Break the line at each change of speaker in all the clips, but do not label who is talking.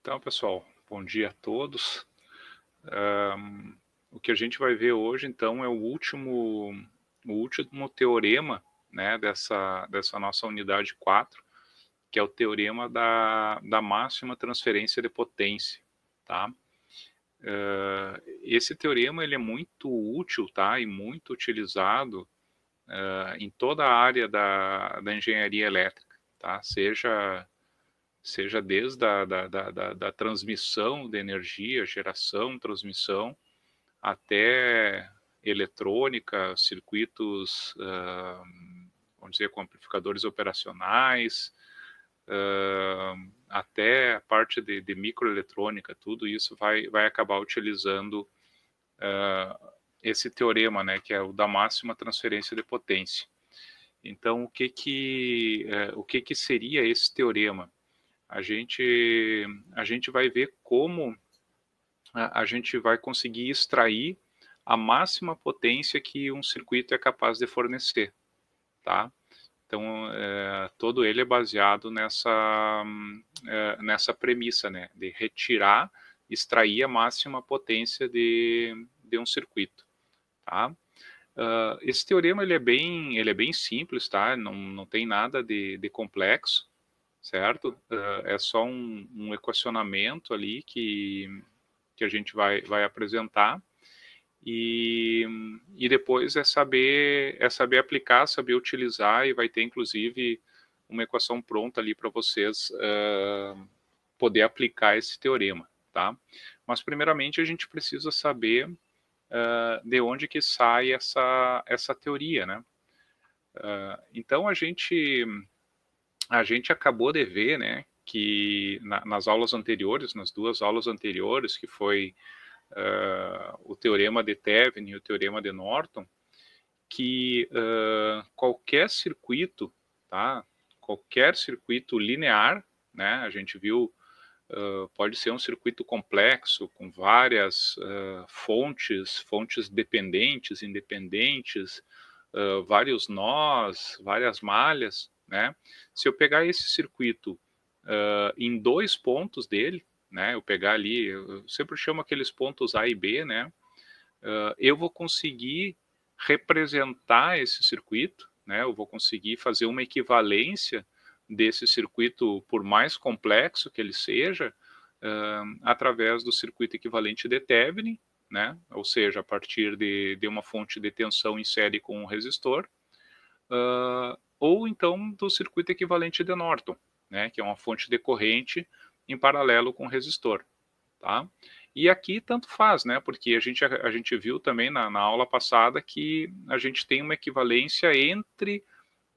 Então, pessoal, bom dia a todos. Um, o que a gente vai ver hoje, então, é o último, o último teorema né, dessa, dessa nossa unidade 4, que é o teorema da, da máxima transferência de potência. Tá? Uh, esse teorema ele é muito útil tá? e muito utilizado uh, em toda a área da, da engenharia elétrica, tá? Seja seja desde a da, da, da, da, transmissão de energia, geração, transmissão, até eletrônica, circuitos, uh, vamos dizer, com amplificadores operacionais, uh, até a parte de, de, microeletrônica, tudo isso vai, vai acabar utilizando uh, esse teorema, né, que é o da máxima transferência de potência. Então, o que que, é, o que, que seria esse teorema? A gente, a gente vai ver como a, a gente vai conseguir extrair a máxima potência que um circuito é capaz de fornecer, tá? Então, é, todo ele é baseado nessa, é, nessa premissa, né, de retirar, extrair a máxima potência de, de um circuito tá? Uh, esse teorema ele é bem, ele é bem simples, tá? Não, não tem nada de, de complexo, certo? Uh, é só um, um equacionamento ali que, que a gente vai, vai apresentar. E, e depois é saber, é saber aplicar, saber utilizar, e vai ter inclusive uma equação pronta ali para vocês uh, poder aplicar esse teorema, tá? Mas primeiramente a gente precisa saber uh, de onde que sai essa, essa teoria, né? Uh, então a gente a gente acabou de ver, né, que na, nas aulas anteriores, nas duas aulas anteriores, que foi uh, o teorema de Thevenin e o teorema de Norton, que uh, qualquer circuito, tá, qualquer circuito linear, né, a gente viu pode ser um circuito complexo, com várias uh, fontes, fontes dependentes, independentes, uh, vários nós, várias malhas, né? Se eu pegar esse circuito em dois pontos dele, né? Eu pegar ali, eu sempre chamo aqueles pontos A e B, né? eu vou conseguir representar esse circuito, né? Eu vou conseguir fazer uma equivalência desse circuito, por mais complexo que ele seja, uh, através do circuito equivalente de Thevenin, né? ou seja, a partir de, de uma fonte de tensão em série com um resistor, uh, ou então do circuito equivalente de Norton, né? que é uma fonte de corrente em paralelo com o resistor. Tá? E aqui tanto faz, né? porque a gente, a, a gente viu também na, na aula passada que a gente tem uma equivalência entre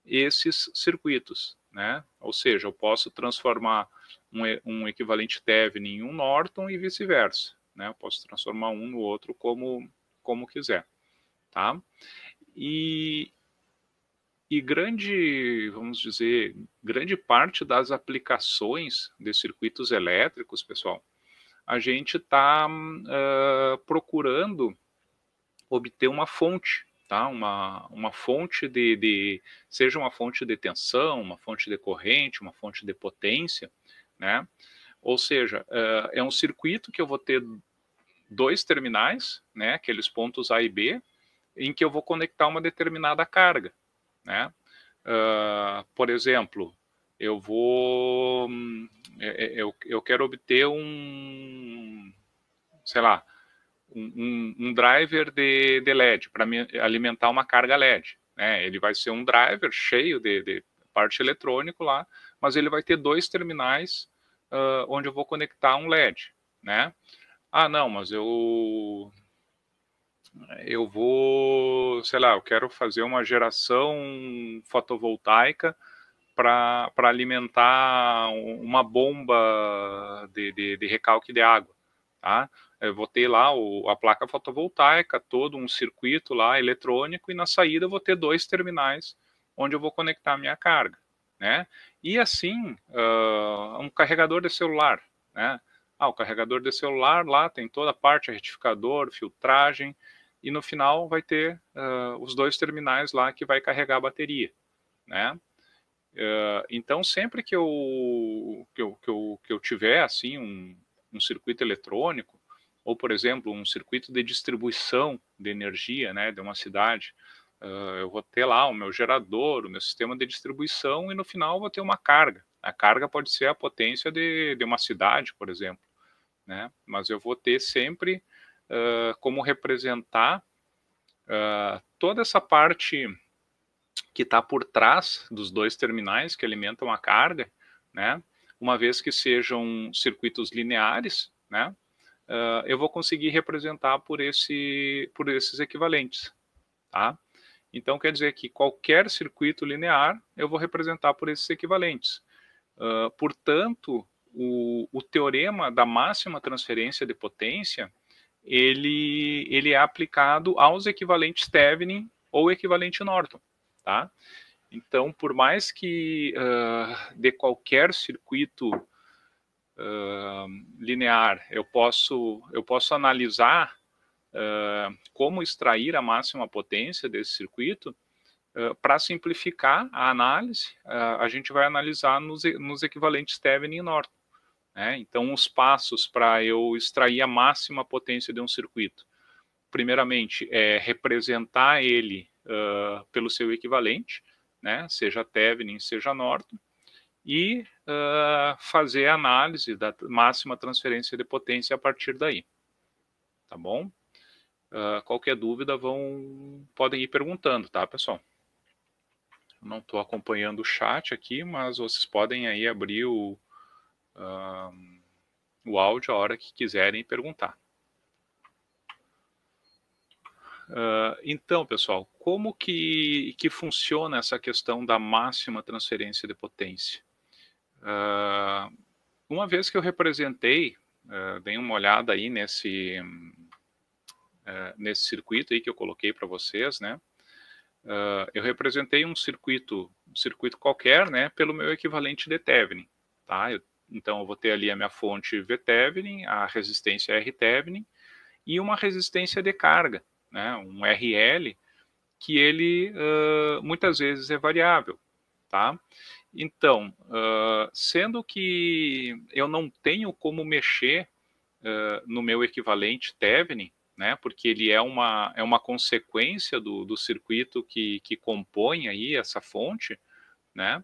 esses circuitos né? Ou seja, eu posso transformar um, um equivalente Thevenin em um Norton e vice-versa, né? Eu posso transformar um no outro como, como quiser, tá? E, e grande, vamos dizer, grande parte das aplicações de circuitos elétricos, pessoal, a gente está uh, hum, procurando obter uma fonte tá? Uma, uma fonte de, de, seja uma fonte de tensão, uma fonte de corrente, uma fonte de potência, né? Ou seja, eh, é um circuito que eu vou ter dois terminais, né? Aqueles pontos A e B, em que eu vou conectar uma determinada carga, né? Uh, por exemplo, eu vou, hum, é, é, eu, eu quero obter um, sei lá, um, um, driver de, de LED para alimentar uma carga LED. Né? Ele vai ser um driver cheio de, de parte eletrônico lá, mas ele vai ter dois terminais uh, onde eu vou conectar um LED, né? Ah, não, mas eu eu vou, sei lá, eu quero fazer uma geração fotovoltaica para alimentar uma bomba de, de, de recalque de água, tá? Eu vou ter lá o, a placa fotovoltaica, todo um circuito lá eletrônico, e na saída eu vou ter dois terminais onde eu vou conectar a minha carga. Né? E assim, uh, um carregador de celular. Né? Ah, o carregador de celular lá tem toda a parte, retificador, filtragem, e no final vai ter uh, os dois terminais lá que vai carregar a bateria. Né? Uh, então, sempre que eu, que eu, que eu, que eu tiver assim um, um circuito eletrônico, ou por exemplo um circuito de distribuição de energia, né, de uma cidade, uh, eu vou ter lá o meu gerador, o meu sistema de distribuição e no final vou ter uma carga. A carga pode ser a potência de, de uma cidade, por exemplo, né? Mas eu vou ter sempre uh, como representar uh, toda essa parte que está por trás dos dois terminais que alimentam a carga, né? Uma vez que sejam circuitos lineares, né? uh, eu vou conseguir representar por, esse, por esses equivalentes. Tá? Então, quer dizer que qualquer circuito linear eu vou representar por esses equivalentes. Uh, portanto, o, o, teorema da máxima transferência de potência ele, ele é aplicado aos equivalentes Thevenin ou equivalente Norton. Tá? Então, por mais que uh, de qualquer circuito linear, eu posso, eu posso analisar uh, como extrair a máxima potência desse circuito. Uh, Para simplificar a análise, a gente vai analisar nos, nos equivalentes Thevenin e Norton. Né? então, os passos para eu extrair a máxima potência de um circuito. Primeiramente, é representar ele uh, pelo seu equivalente, né, seja Thevenin, seja Norton e uh, fazer a análise da máxima transferência de potência a partir daí. Tá bom? Uh, qualquer dúvida, vão podem ir perguntando, tá, pessoal? Eu não estou acompanhando o chat aqui, mas vocês podem aí abrir o, uh, o áudio a hora que quiserem perguntar. Uh, então, pessoal, como que, que funciona essa questão da máxima transferência de potência? Uh, uma vez que eu representei, uh, dei uma olhada aí nesse, uh, nesse circuito aí que eu coloquei para vocês, né? eu representei um circuito, um circuito qualquer, né? Pelo meu equivalente de Thevenin, tá? Eu, então, eu vou ter ali a minha fonte v Thevenin, a resistência R Thevenin e uma resistência de carga, né? Um RL, que ele muitas vezes é variável, tá? Então, uh, sendo que eu não tenho como mexer uh, no meu equivalente Tevnin, né, porque ele é uma, é uma consequência do, do circuito que, que compõe aí essa fonte, né,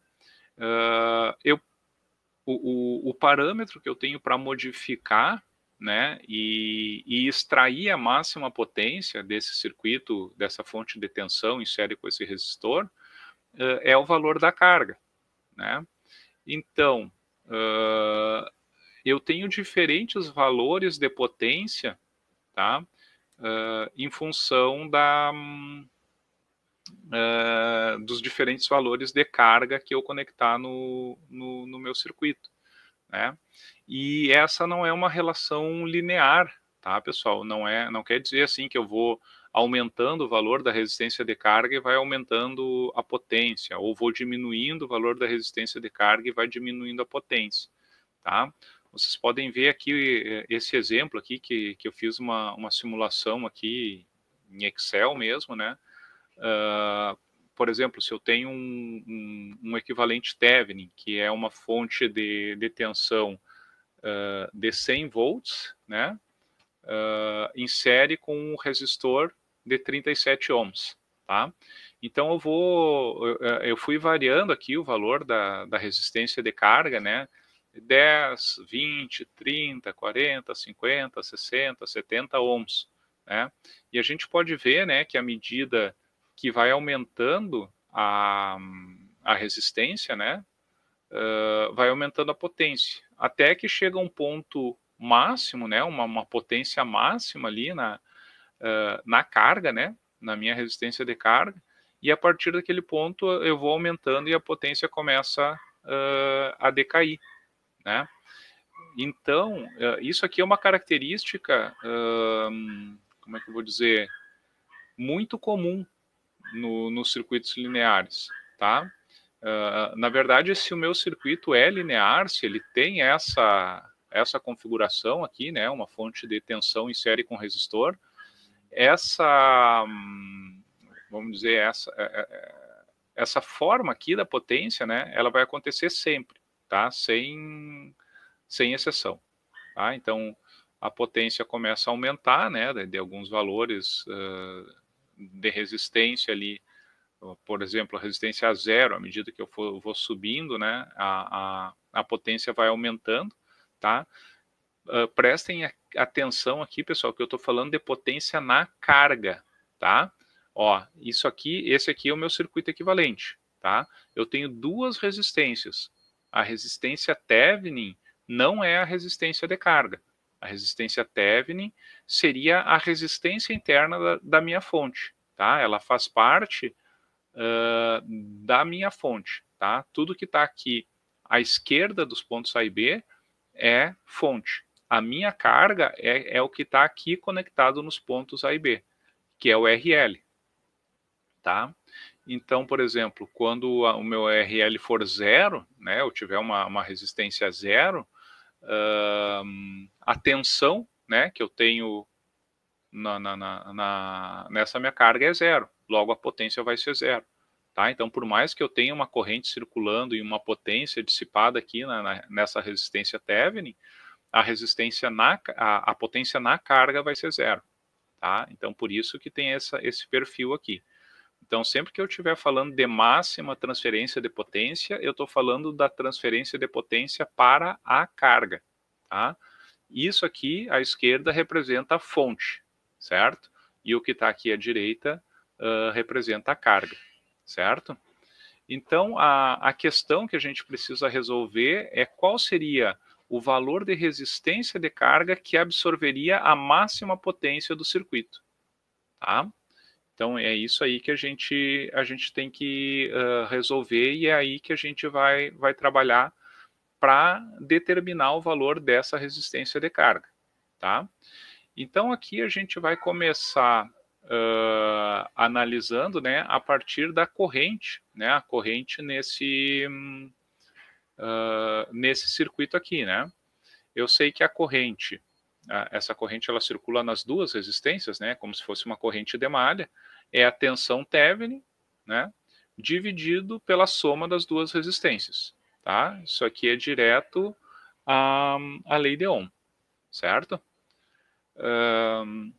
uh, eu, o, o, o, parâmetro que eu tenho para modificar né, e, e extrair a máxima potência desse circuito, dessa fonte de tensão em série com esse resistor, é o valor da carga né? Então, uh, eu tenho diferentes valores de potência, tá? Uh, em função da, uh, dos diferentes valores de carga que eu conectar no, no, no meu circuito, né? E essa não é uma relação linear, tá, pessoal? Não é, não quer dizer assim que eu vou aumentando o valor da resistência de carga e vai aumentando a potência, ou vou diminuindo o valor da resistência de carga e vai diminuindo a potência, tá? Vocês podem ver aqui eh, esse exemplo aqui que, que eu fiz uma, uma simulação aqui em Excel mesmo, né? Uh, por exemplo, se eu tenho um, um, um, equivalente Thevenin, que é uma fonte de, de tensão uh, de 100 volts, né? Uh, com um resistor de 37 ohms. Tá? Então eu vou, é, eu fui variando aqui o valor da, da resistência de carga, né? 10, 20, 30, 40, 50, 60, 70 ohms, né? E a gente pode ver, né, que à medida que vai aumentando a, a resistência, né, uh, vai aumentando a potência, até que chega um ponto máximo, né, uma, uma potência máxima ali na, uh, na carga, né? Na minha resistência de carga. E a partir daquele ponto eu vou aumentando e a potência começa uh, a decair, né? Então, isso aqui é uma característica, como é que eu vou dizer, muito comum no, nos circuitos lineares, tá? Uh, na verdade, se o meu circuito é linear, se ele tem essa, essa configuração aqui, né, uma fonte de tensão em série com resistor, essa, hum, vamos dizer, essa, é, é, é, essa forma aqui da potência, né, ela vai acontecer sempre, tá? Sem, sem exceção, tá? Então, a potência começa a aumentar, né, de, alguns valores uh, de resistência ali, por exemplo, a resistência a zero, à medida que eu for, vou subindo, né, a, a, a potência vai aumentando, tá? Ah, prestem atenção aqui, pessoal, que eu estou falando de potência na carga, tá? Ó, isso aqui, esse aqui é o meu circuito equivalente, tá? Eu tenho duas resistências. A resistência Thevenin não é a resistência de carga. A resistência Thevenin seria a resistência interna da, da minha fonte, tá? Ela faz parte uh, da minha fonte, tá? Tudo que está aqui à esquerda dos pontos A e B é fonte a minha carga é, é o que está aqui conectado nos pontos A e B, que é o RL. Tá? Então, por exemplo, quando a, o meu RL for zero, né, eu tiver uma, uma resistência zero, uh, a tensão né, que eu tenho na, na, na, nessa minha carga é zero, logo a potência vai ser zero. Tá? Então, por mais que eu tenha uma corrente circulando e uma potência dissipada aqui nessa resistência Thevenin, a resistência na a, a potência na carga vai ser zero, tá? Então por isso que tem essa, esse perfil aqui. Então sempre que eu estiver falando de máxima transferência de potência, eu estou falando da transferência de potência para a carga, tá? Isso aqui à esquerda representa a fonte, certo? E o que está aqui à direita uh, representa a carga, certo? Então, a, a, questão que a gente precisa resolver é qual seria o valor de resistência de carga que absorveria a máxima potência do circuito. Tá? Então é isso aí que a gente, a gente tem que uh, resolver e é aí que a gente vai, vai trabalhar para determinar o valor dessa resistência de carga. Tá? Então aqui a gente vai começar uh, analisando né, a partir da corrente, né, a corrente nesse, uh, nesse circuito aqui, né? Eu sei que a corrente, essa corrente ela circula nas duas resistências, né? Como se fosse uma corrente de malha, é a tensão Thevenin, né? Dividido pela soma das duas resistências, tá? Isso aqui é direto à, à lei de Ohm, certo? Um,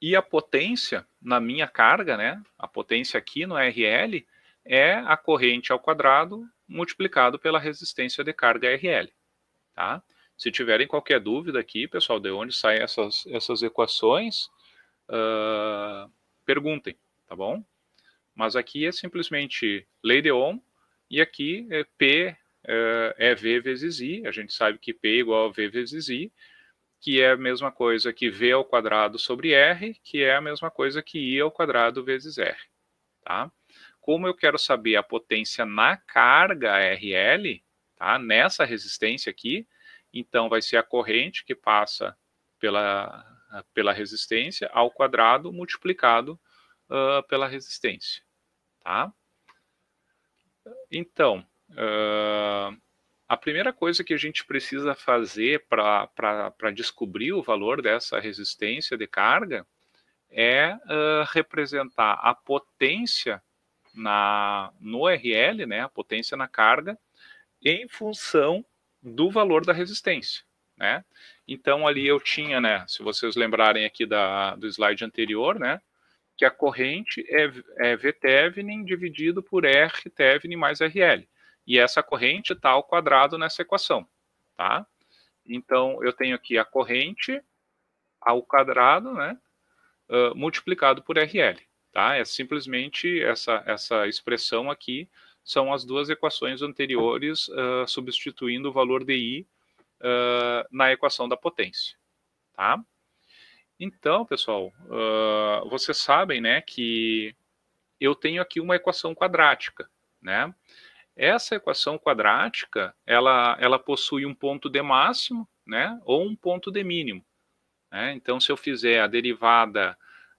e a potência na minha carga, né? A potência aqui no RL é a corrente ao quadrado multiplicado pela resistência de carga RL. Tá? Se tiverem qualquer dúvida aqui, pessoal, de onde saem essas, essas equações, uh, perguntem, tá bom? Mas aqui é simplesmente lei de Ohm, e aqui é P é, é V vezes I, a gente sabe que P é igual a V vezes I, que é a mesma coisa que V ao quadrado sobre R, que é a mesma coisa que I ao quadrado vezes R, tá? como eu quero saber a potência na carga RL, tá? nessa resistência aqui, então vai ser a corrente que passa pela, pela resistência ao quadrado multiplicado uh, pela resistência. Tá? Então, uh, a primeira coisa que a gente precisa fazer para descobrir o valor dessa resistência de carga é uh, representar a potência na, no RL, né, a potência na carga, em função do valor da resistência. Né? Então ali eu tinha, né, se vocês lembrarem aqui da, do slide anterior, né, que a corrente é, é Thevenin dividido por Thevenin mais RL. E essa corrente está ao quadrado nessa equação. Tá? Então eu tenho aqui a corrente ao quadrado, né, multiplicado por RL. Tá? É simplesmente essa, essa expressão aqui, são as duas equações anteriores uh, substituindo o valor de I uh, na equação da potência. Tá? Então, pessoal, uh, vocês sabem né, que eu tenho aqui uma equação quadrática. Né? Essa equação quadrática ela, ela possui um ponto de máximo né, ou um ponto de mínimo. Né? Então, se eu fizer a derivada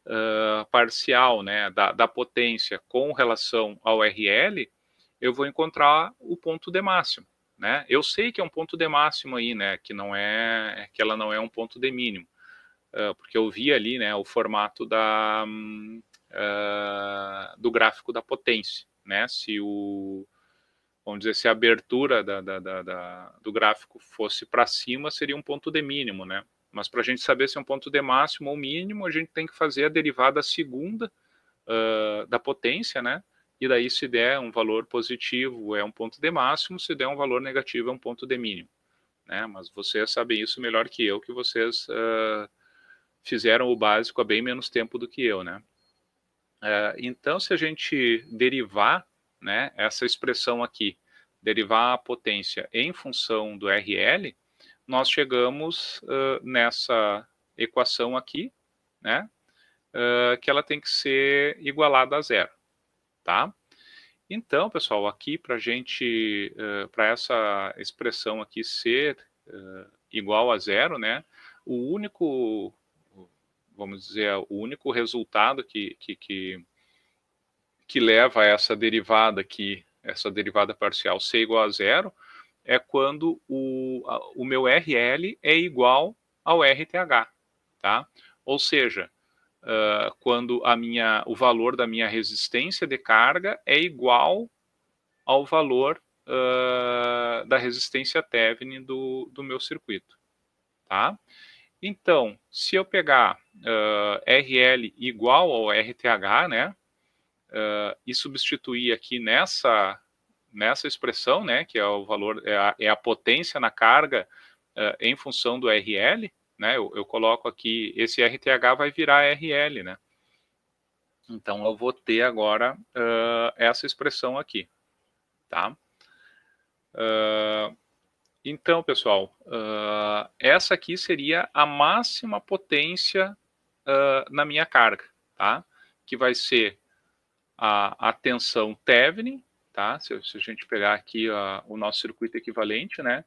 uh, parcial né, da, da potência com relação ao RL, eu vou encontrar o ponto de máximo. Né? Eu sei que é um ponto de máximo aí, né? Que não é, que ela não é um ponto de mínimo, uh, porque eu vi ali, né? O formato da uh, do gráfico da potência, né? Se o vamos dizer se a abertura da, da, da, da do gráfico fosse para cima seria um ponto de mínimo, né? Mas para a gente saber se é um ponto de máximo ou mínimo, a gente tem que fazer a derivada segunda uh, da potência, né? E daí, se der um valor positivo, é um ponto de máximo, se der um valor negativo, é um ponto de mínimo. Né? Mas vocês sabem isso melhor que eu, que vocês uh, fizeram o básico há bem menos tempo do que eu, né? Uh, então, se a gente derivar né, essa expressão aqui, derivar a potência em função do RL, nós chegamos uh, nessa equação aqui, né? Uh, que ela tem que ser igualada a zero, tá? Então, pessoal, aqui para gente, uh, para essa expressão aqui ser igual a zero, né? O único, vamos dizer, o único resultado que, que, que, que leva a essa derivada aqui, essa derivada parcial ser igual a zero, é quando o, o meu RL é igual ao RTH, tá? Ou seja, uh, quando a minha, o valor da minha resistência de carga é igual ao valor uh, da resistência Thevenin do, do meu circuito, tá? Então, se eu pegar uh, RL igual ao RTH, né, uh, e substituir aqui nessa nessa expressão, né, que é o valor, é a, é a potência na carga uh, em função do RL, né, eu, eu, coloco aqui, esse RTH vai virar RL, né. Então, eu vou ter agora uh, essa expressão aqui, tá? Uh, então, pessoal, essa aqui seria a máxima potência na minha carga, tá? Que vai ser a, a tensão Thevenin, tá? Se, se a gente pegar aqui o nosso circuito equivalente, né?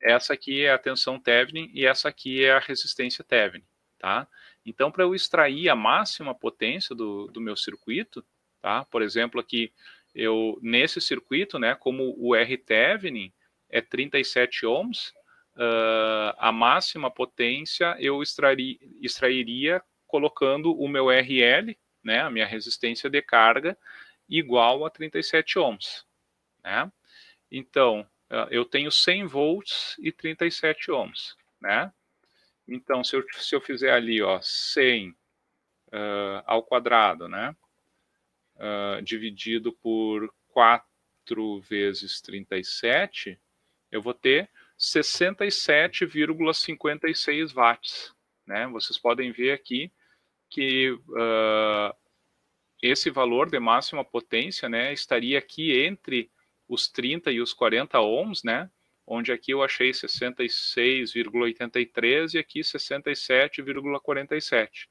Essa aqui é a tensão Thevenin e essa aqui é a resistência Thevenin, tá? Então, para eu extrair a máxima potência do, do meu circuito, tá? Por exemplo, aqui, eu, nesse circuito, né, como o R-Thevenin é 37 ohms, uh, a máxima potência eu extrairia colocando o meu RL, né, a minha resistência de carga, igual a 37 ohms. Né? Então, ah, eu tenho 100 volts e 37 ohms. Né? Então, se eu, se eu fizer ali ó, 100 uh, ah, ao quadrado, né? Uh, dividido por 4 vezes 37, eu vou ter 67,56 watts. Né? Vocês podem ver aqui que esse valor de máxima potência, né, estaria aqui entre os 30 e os 40 ohms, né, onde aqui eu achei 66,83 e aqui 67,47.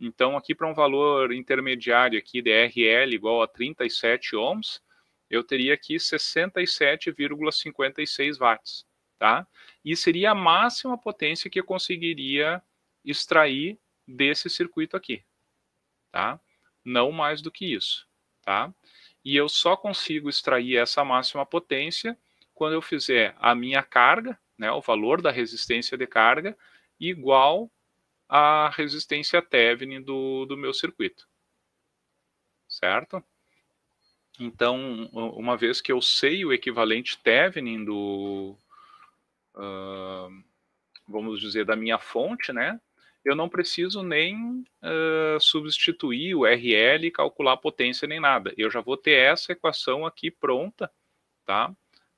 Então, aqui para um valor intermediário aqui de RL igual a 37 ohms, eu teria aqui 67,56 watts, tá? E seria a máxima potência que eu conseguiria extrair desse circuito aqui, tá? não mais do que isso, tá? E eu só consigo extrair essa máxima potência quando eu fizer a minha carga, né, o valor da resistência de carga, igual à resistência Thevenin do, do meu circuito, certo? Então, uma vez que eu sei o equivalente Thevenin do, uh, vamos dizer, da minha fonte, né, eu não preciso nem uh, substituir o RL, calcular a potência nem nada. Eu já vou ter essa equação aqui pronta, tá?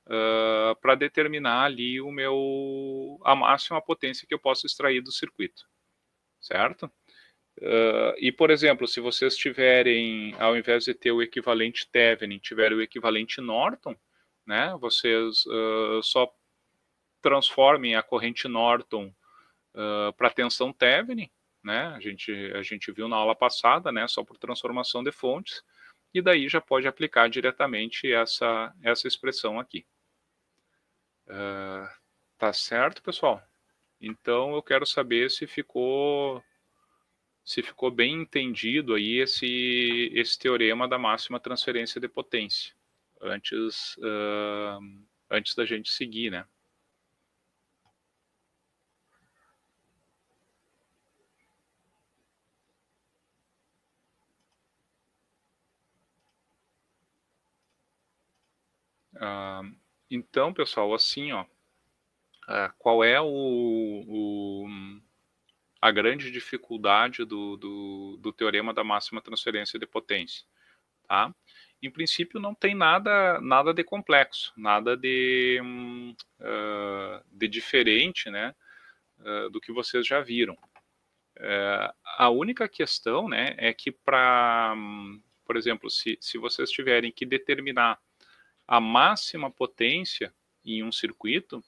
Uh, para determinar ali o meu a máxima potência que eu posso extrair do circuito, certo? Uh, e por exemplo, se vocês tiverem, ao invés de ter o equivalente Thevenin, tiverem o equivalente Norton, né? Vocês só transformem a corrente Norton uh, para tensão Thevenin, né? A gente, a gente viu na aula passada, né? Só por transformação de fontes, e daí já pode aplicar diretamente essa, essa expressão aqui. Uh, tá certo, pessoal? Então eu quero saber se ficou se ficou bem entendido aí esse, esse teorema da máxima transferência de potência antes, uh, antes da gente seguir, né? então, pessoal, assim, ó, é, qual é o, o, a grande dificuldade do, do, do teorema da máxima transferência de potência? Tá? em princípio não tem nada nada de complexo, nada de, uh, de diferente né, uh, do que vocês já viram. a única questão né, é que para, hum, por exemplo, se, se vocês tiverem que determinar a máxima potência em um circuito,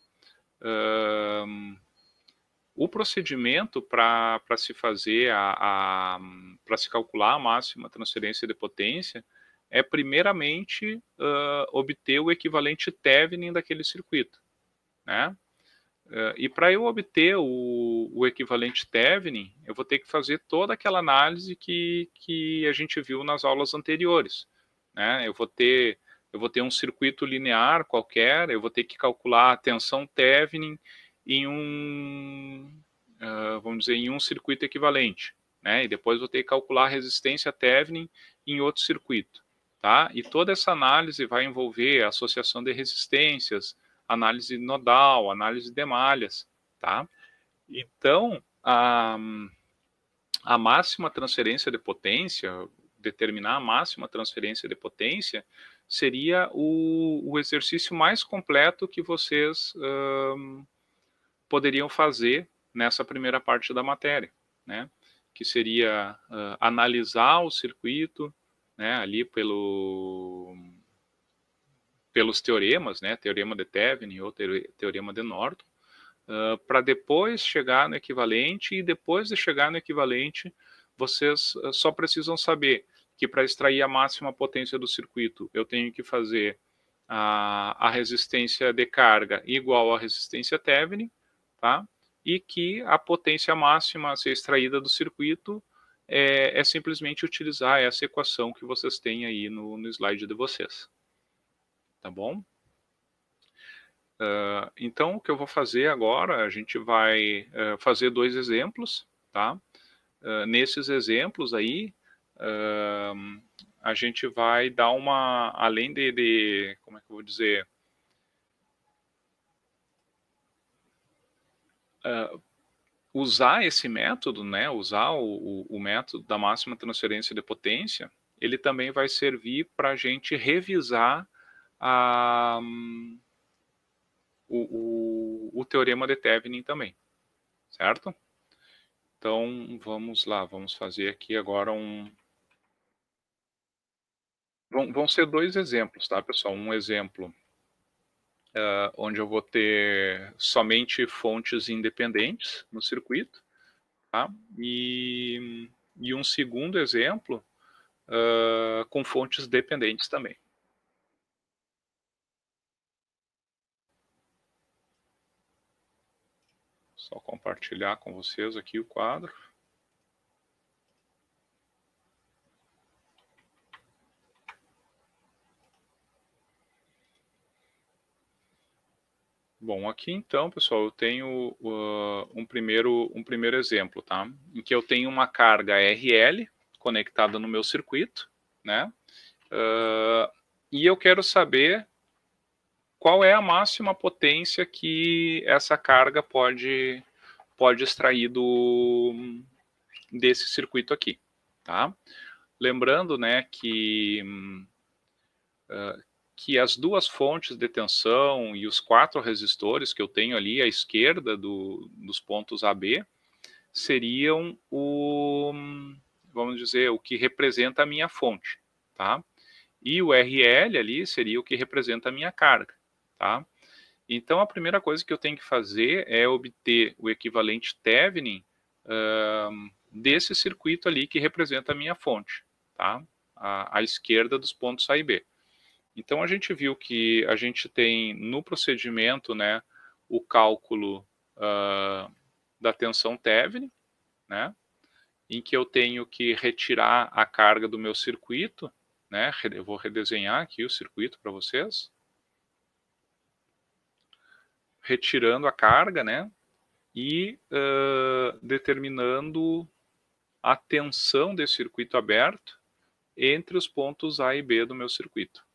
o procedimento para se fazer a, a para se calcular a máxima transferência de potência é primeiramente uh, obter o equivalente Thevenin daquele circuito, né? Uh, e para eu obter o, o, equivalente Thevenin, eu vou ter que fazer toda aquela análise que, que a gente viu nas aulas anteriores. Né? Eu vou ter eu vou ter um circuito linear qualquer, eu vou ter que calcular a tensão Thevenin em um, uh, vamos dizer, em um circuito equivalente, né? E depois vou ter que calcular a resistência Thevenin em outro circuito, tá? E toda essa análise vai envolver associação de resistências, análise nodal, análise de malhas, tá? Então, a, a máxima transferência de potência, determinar a máxima transferência de potência, seria o, o exercício mais completo que vocês um, poderiam fazer nessa primeira parte da matéria, né? Que seria uh, analisar o circuito, né? Ali pelo pelos teoremas, né? Teorema de Thevenin ou teorema de Norton, uh, ah, para depois chegar no equivalente e depois de chegar no equivalente, vocês ah, só precisam saber que para extrair a máxima potência do circuito eu tenho que fazer a, a resistência de carga igual à resistência Thevenin, tá? E que a potência máxima a ser extraída do circuito é, é simplesmente utilizar essa equação que vocês têm aí no, no slide de vocês. Tá bom? Uh, então, o que eu vou fazer agora, a gente vai uh, fazer dois exemplos, tá? Uh, nesses exemplos aí, uh, a gente vai dar uma, além de, de, como é que eu vou dizer, uh, usar esse método, né, usar o, o, o método da máxima transferência de potência, ele também vai servir para a gente revisar a, um, o, o, o, teorema de Thevenin também, certo? Então, vamos lá, vamos fazer aqui agora um, Vão, vão ser dois exemplos, tá, pessoal? Um exemplo uh, onde eu vou ter somente fontes independentes no circuito, tá? E, e um segundo exemplo uh, com fontes dependentes também. Só compartilhar com vocês aqui o quadro. Bom, aqui então, pessoal, eu tenho uh, um, primeiro, um primeiro exemplo, tá? Em que eu tenho uma carga RL conectada no meu circuito, né? Uh, e eu quero saber qual é a máxima potência que essa carga pode, pode extrair do, desse circuito aqui, tá? Lembrando, né, que, uh, que as duas fontes de tensão e os quatro resistores que eu tenho ali à esquerda do, dos pontos AB seriam o, vamos dizer, o que representa a minha fonte, tá? E o RL ali seria o que representa a minha carga, tá? Então, a primeira coisa que eu tenho que fazer é obter o equivalente Thevenin uh, desse circuito ali que representa a minha fonte, tá? À, à esquerda dos pontos A e B. Então a gente viu que a gente tem no procedimento, né, o cálculo uh, da tensão Thevenin, né, em que eu tenho que retirar a carga do meu circuito, né, eu vou redesenhar aqui o circuito para vocês, retirando a carga, né, e uh, determinando a tensão desse circuito aberto entre os pontos A e B do meu circuito.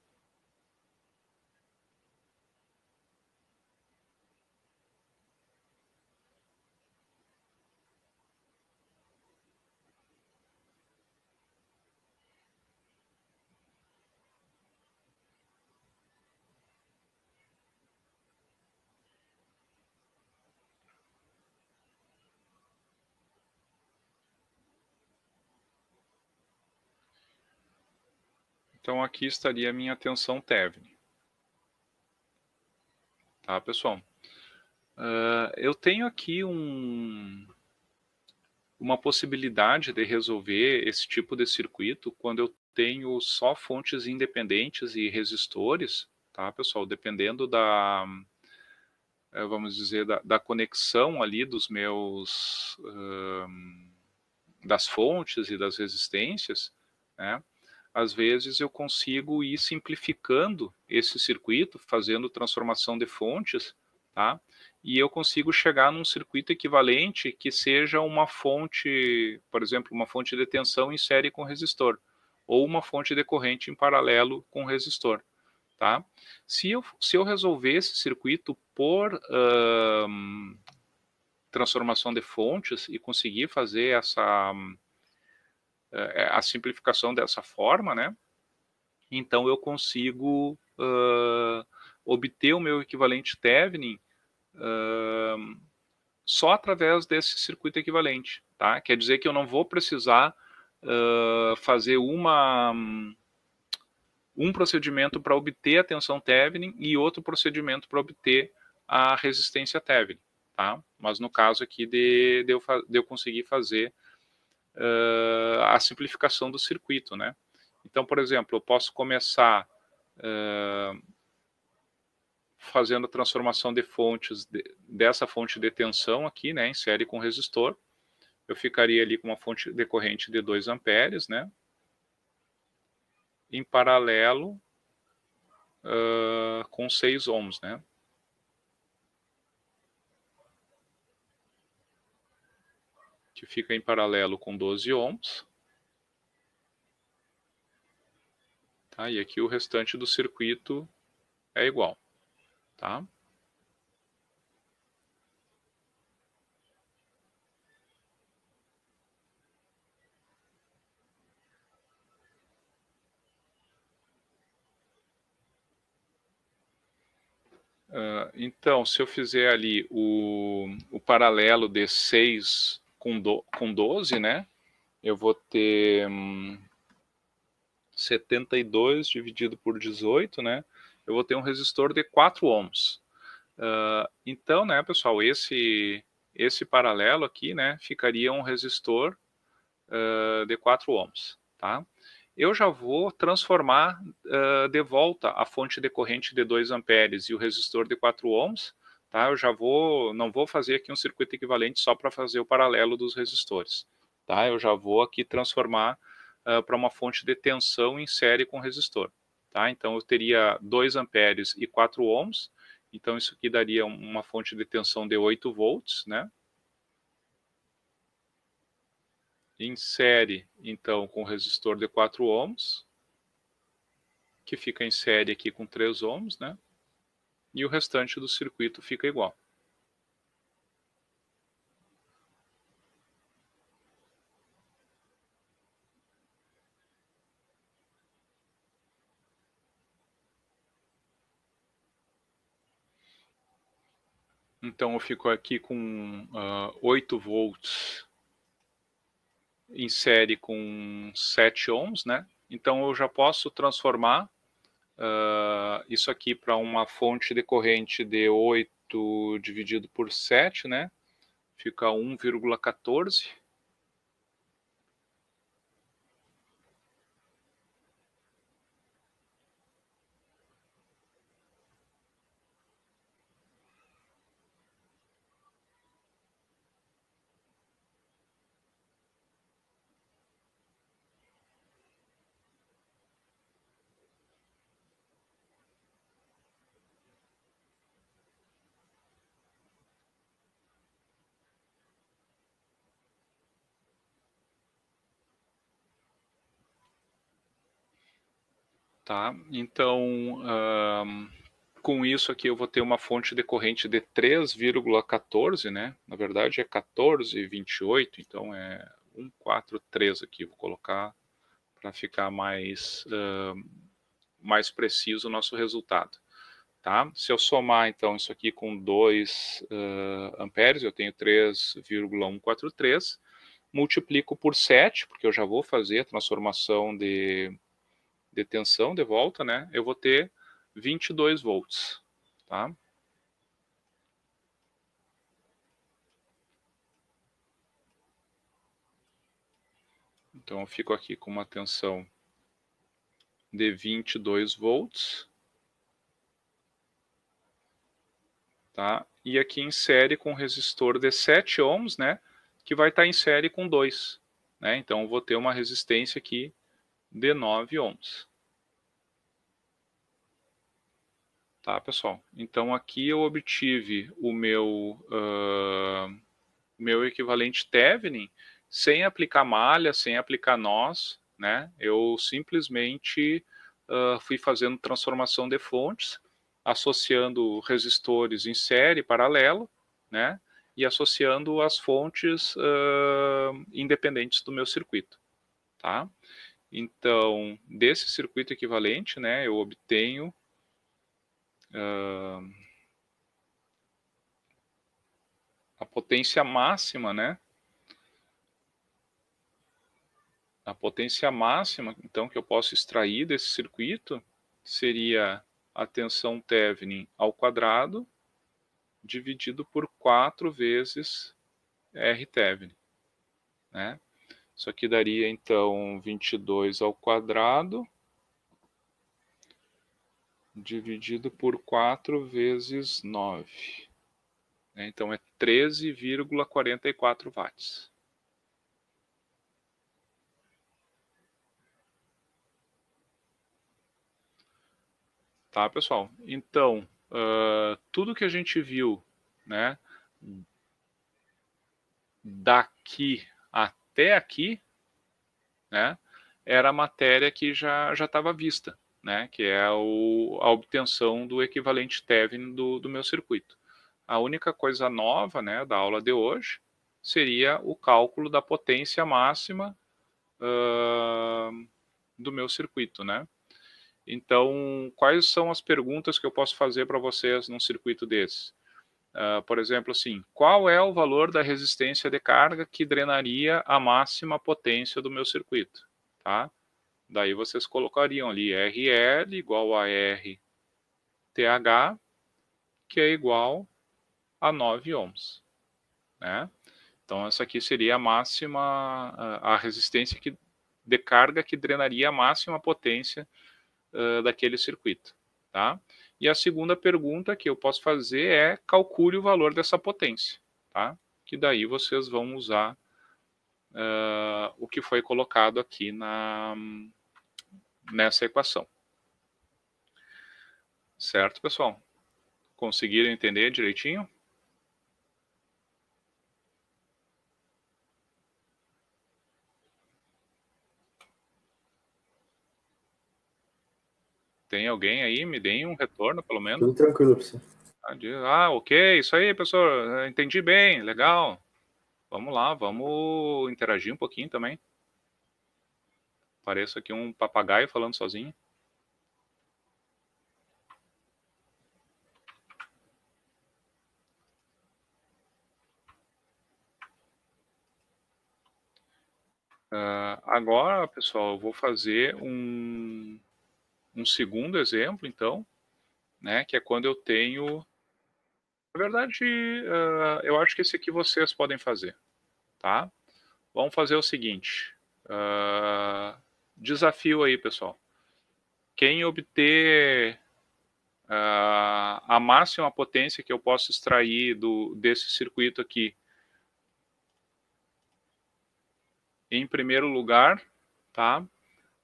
Então aqui estaria a minha tensão Tevin. Tá, pessoal? Uh, eu tenho aqui um, uma possibilidade de resolver esse tipo de circuito quando eu tenho só fontes independentes e resistores, tá, pessoal? Dependendo da, eh, vamos dizer, da, da conexão ali dos meus, ah, das fontes e das resistências, né? às vezes eu consigo ir simplificando esse circuito, fazendo transformação de fontes, tá? E eu consigo chegar num circuito equivalente que seja uma fonte, por exemplo, uma fonte de tensão em série com resistor, ou uma fonte de corrente em paralelo com resistor, tá? Se eu, se eu resolver esse circuito por hum, transformação de fontes e conseguir fazer essa hum, eh, a simplificação dessa forma, né? Então eu consigo uh, obter o meu equivalente Thevenin uh, só através desse circuito equivalente, tá? Quer dizer que eu não vou precisar uh, fazer uma um procedimento para obter a tensão Thevenin e outro procedimento para obter a resistência Thevenin, tá? Mas no caso aqui de, de, eu, de eu conseguir fazer uh, a simplificação do circuito, né? Então, por exemplo, eu posso começar uh, fazendo a transformação de fontes de, dessa fonte de tensão aqui, né, em série com resistor. Eu ficaria ali com uma fonte de corrente de 2 amperes, né? Em paralelo uh, com 6 ohms, né? que fica em paralelo com 12 ohms. Tá? E aqui o restante do circuito é igual. Tá? Uh, então, se eu fizer ali o, o paralelo de 6 com, do, com 12, né? Eu vou ter hum, 72 dividido por 18, né? Eu vou ter um resistor de 4 ohms. Uh, então, né, pessoal, esse, esse paralelo aqui, né, ficaria um resistor uh, de 4 ohms, tá? Eu já vou transformar uh, de volta a fonte de corrente de 2 amperes e o resistor de 4 ohms tá? Eu já vou, não vou fazer aqui um circuito equivalente só para fazer o paralelo dos resistores, tá? Eu já vou aqui transformar uh, ah, para uma fonte de tensão em série com resistor, tá? Então eu teria 2 amperes e 4 ohms, então isso aqui daria uma fonte de tensão de 8 volts, né? Em série, então, com resistor de 4 ohms, que fica em série aqui com 3 ohms, né? e o restante do circuito fica igual. Então eu fico aqui com uh, ah, 8 volts em série com 7 ohms, né? Então eu já posso transformar uh, isso aqui para uma fonte decorrente de 8 dividido por 7, né? Fica 1,14. Tá? Então, um, com isso aqui eu vou ter uma fonte decorrente de 3,14, né? Na verdade é 14,28, então é 143 aqui. Vou colocar para ficar mais, mais preciso o nosso resultado. Tá? Se eu somar então isso aqui com 2 uh, amperes, eu tenho 3,143, multiplico por 7, porque eu já vou fazer a transformação de de tensão de volta, né? Eu vou ter 22 volts, tá? Então, eu fico aqui com uma tensão de 22 volts. Tá? E aqui em série com resistor de 7 ohms, né? Que vai estar tá em série com 2. Né? Então, eu vou ter uma resistência aqui de 9 ohms. Tá, pessoal? Então, aqui eu obtive o meu, uh, meu equivalente Thevenin sem aplicar malha, sem aplicar nós, né? Eu simplesmente uh, fui fazendo transformação de fontes, associando resistores em série, paralelo, né? E associando as fontes uh, independentes do meu circuito, tá? Então, desse circuito equivalente, né, eu obtenho uh, a potência máxima, né? A potência máxima, então, que eu posso extrair desse circuito seria a tensão Thevenin ao quadrado dividido por 4 vezes R Thevenin, né? Isso aqui daria, então, 22 ao quadrado, dividido por 4 vezes 9. Né? Então, é 13,44 watts. Tá, pessoal? Então, uh, tudo que a gente viu, né, daqui até aqui, né, era a matéria que já estava vista, né, que é o, a obtenção do equivalente Thevenin do, do meu circuito. A única coisa nova né, da aula de hoje seria o cálculo da potência máxima uh, do meu circuito, né? Então, quais são as perguntas que eu posso fazer para vocês num circuito desse? Uh, por exemplo, assim, qual é o valor da resistência de carga que drenaria a máxima potência do meu circuito? Tá? Daí vocês colocariam ali RL igual a RTH, que é igual a 9 ohms. Né? Então, essa aqui seria a máxima, a resistência que, de carga que drenaria a máxima potência uh, daquele circuito. Tá? E a segunda pergunta que eu posso fazer é calcule o valor dessa potência, tá? Que daí vocês vão usar uh, o que foi colocado aqui na, nessa equação. Certo, pessoal? Conseguiram entender direitinho? Tem alguém aí? Me deem um retorno, pelo menos. Tudo tranquilo, professor. Ah, ah ok, isso aí, professor. Eh, entendi bem, legal. Vamos lá, vamos interagir um pouquinho também. Pareço aqui um papagaio falando sozinho. Uh, agora, pessoal, eu vou fazer um, um segundo exemplo, então, né, que é quando eu tenho. Na verdade, uh, eu acho que esse aqui vocês podem fazer, tá? Vamos fazer o seguinte: uh, desafio aí, pessoal. Quem obter uh, a máxima potência que eu posso extrair do, desse circuito aqui, em primeiro lugar, tá?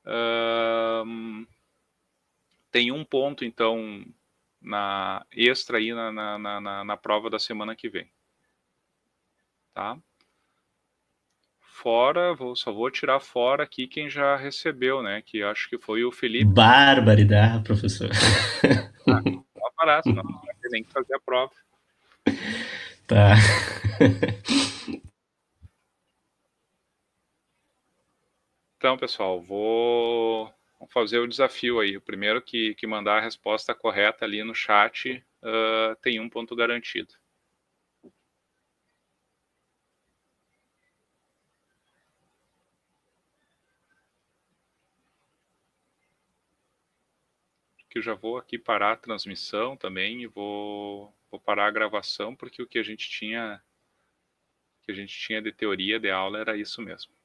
Uh, tem um ponto, então, na extra aí na, na, na, na prova da semana que vem. Tá? fora, vou, só vou tirar fora aqui quem já recebeu, né? Que acho que foi o Felipe. Barbaridade, professor. Ah, não tá barato, não. nem que fazer a prova. Tá. Então, pessoal, vou Vamos fazer o desafio aí. O primeiro que, que mandar a resposta correta ali no chat uh, tem um ponto garantido. que eu já vou aqui parar a transmissão também e vou, vou parar a gravação, porque o que a gente tinha que a gente tinha de teoria de aula era isso mesmo.